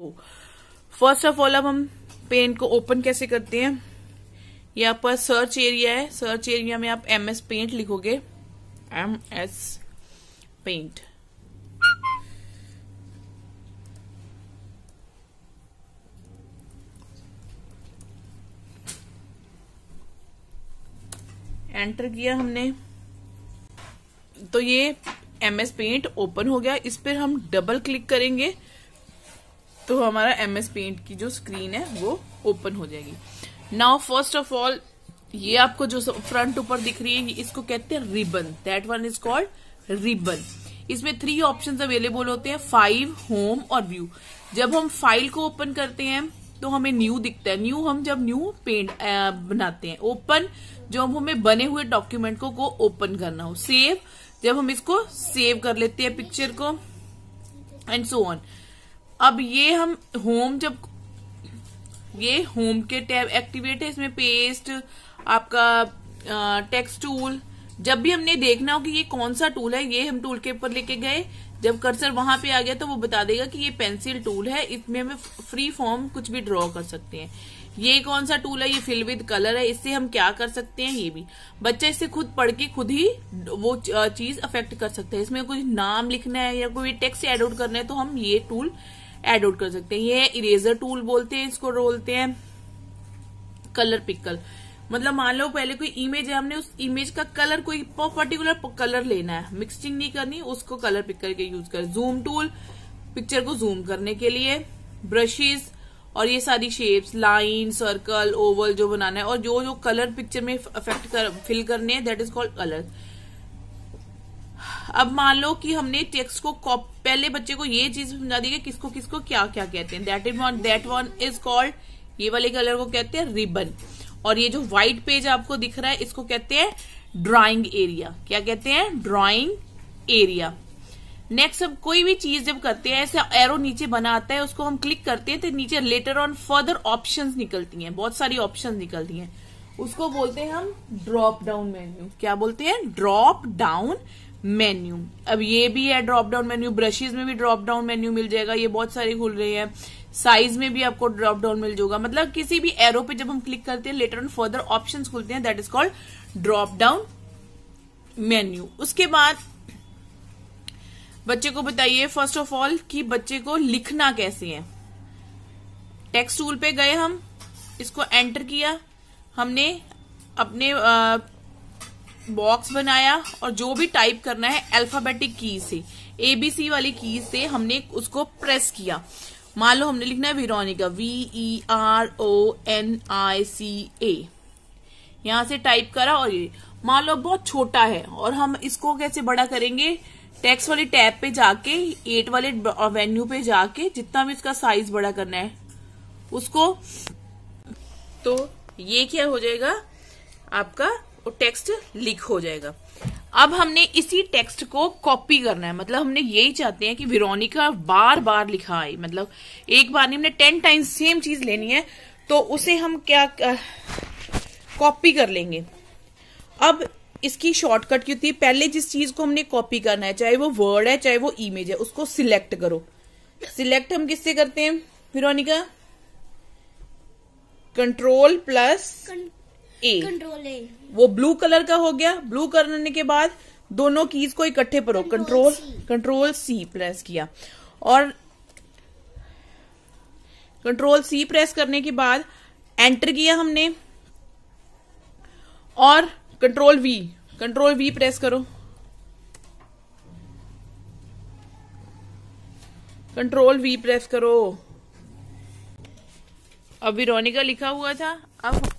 वो first of all अब हम पेंट को ओपन कैसे करते हैं ये आपका सर्च एरिया है सर्च एरिया में आप एम एस पेंट लिखोगे एम एस पेंट एंटर किया हमने तो ये एम एस पेंट ओपन हो गया इस पर हम डबल क्लिक करेंगे तो हमारा एम एस पेंट की जो स्क्रीन है वो ओपन हो जाएगी नाउ फर्स्ट ऑफ ऑल ये आपको जो फ्रंट ऊपर दिख रही है इसको कहते हैं ribbon that one is called ribbon इसमें थ्री ऑप्शंस अवेलेबल होते हैं फाइव होम और व्यू जब हम फाइल को ओपन करते हैं तो हमें न्यू दिखता है न्यू हम जब न्यू पेंट बनाते हैं ओपन जो हम हमें बने हुए डॉक्यूमेंट को को ओपन करना हो सेव जब हम इसको सेव कर लेते हैं पिक्चर को एंड सो ऑन अब ये हम होम जब ये होम के टैब एक्टिवेट है इसमें पेस्ट आपका टेक्स्ट टूल जब भी हमने देखना हो कि ये कौन सा टूल है ये हम टूल के ऊपर लेके गए जब कर्सर वहां पे आ गया तो वो बता देगा कि ये पेंसिल टूल है इसमें हम फ्री फॉर्म कुछ भी ड्रॉ कर सकते हैं ये कौन सा टूल है ये फिल विद कलर है इससे हम क्या कर सकते हैं ये भी बच्चा इससे खुद पढ़ के खुद ही वो चीज अफेक्ट कर सकता है इसमें कुछ नाम लिखना है या कोई टेक्स्ट एड आउट करना है तो हम ये टूल एड आउट कर सकते हैं ये इरेजर टूल बोलते हैं इसको रोलते हैं कलर पिकल मतलब मान लो पहले कोई इमेज है हमने उस इमेज का कलर कोई पर्टिकुलर कलर लेना है मिक्सिंग नहीं करनी उसको कलर पिक करके यूज कर जूम टूल पिक्चर को जूम करने के लिए ब्रशेस और ये सारी शेप्स लाइन सर्कल ओवल जो बनाना है और जो जो कलर पिक्चर में अफेक्ट कर फिल करने हैं दैट इज कॉल्ड कलर अब मान लो कि हमने टेक्स्ट को पहले बच्चे को ये चीज समझा दी कि किसको किसको क्या क्या कहते हैं that is one that one is called ये वाले कलर को कहते हैं रिबन और ये जो व्हाइट पेज आपको दिख रहा है इसको कहते हैं ड्राइंग एरिया क्या कहते हैं ड्राइंग एरिया नेक्स्ट अब कोई भी चीज जब करते हैं ऐसे एरो नीचे बना आता है उसको हम क्लिक करते हैं तो नीचे लेटर ऑन फर्दर ऑप्शंस निकलती हैं बहुत सारी ऑप्शंस निकलती हैं उसको बोलते हैं हम ड्रॉप डाउन मेन्यू क्या बोलते हैं ड्रॉप डाउन मेन्यू अब ये भी है ड्रॉप डाउन मेन्यू ब्रशेज में भी ड्रॉप डाउन मेन्यू मिल जाएगा ये बहुत सारे खुल रहे हैं साइज में भी आपको ड्रॉप डाउन मिल जाएगा मतलब किसी भी एरो पे जब हम क्लिक करते हैं लेटर ऑन फर्दर ऑप्शन खुलते हैं that is called drop down menu उसके बाद बच्चे को बताइए फर्स्ट ऑफ ऑल कि बच्चे को लिखना कैसे है टेक्स्ट टूल पे गए हम इसको एंटर किया हमने अपने बॉक्स बनाया और जो भी टाइप करना है अल्फाबेटिक की से एबीसी वाली की से हमने उसको प्रेस किया मान लो हमने लिखना है Veronica V E R O N I C A यहां से टाइप करा और ये मान लो बहुत छोटा है और हम इसको कैसे बड़ा करेंगे टेक्स्ट वाले टैब पे जाके एट वाले वेन्यू पे जाके जितना भी इसका साइज बड़ा करना है उसको तो ये क्या हो जाएगा आपका टेक्स्ट लिख हो जाएगा अब हमने इसी टेक्स्ट को कॉपी करना है मतलब हमने यही चाहते हैं कि विरोनिका बार बार लिखा आए मतलब एक बार नहीं हमने टेन टाइम्स सेम चीज लेनी है तो उसे हम क्या कॉपी कर लेंगे अब इसकी शॉर्टकट क्यों थी पहले जिस चीज को हमने कॉपी करना है चाहे वो वर्ड है चाहे वो इमेज है उसको सिलेक्ट करो सिलेक्ट हम किससे करते हैं Veronica control plus A control A वो ब्लू कलर का हो गया ब्लू करने के बाद दोनों कीज को इकट्ठे करो कंट्रोल कंट्रोल सी प्रेस किया और कंट्रोल सी प्रेस करने के बाद एंटर किया हमने और control V control V press करो कंट्रोल वी प्रेस करो अब विरोनिका लिखा हुआ था अब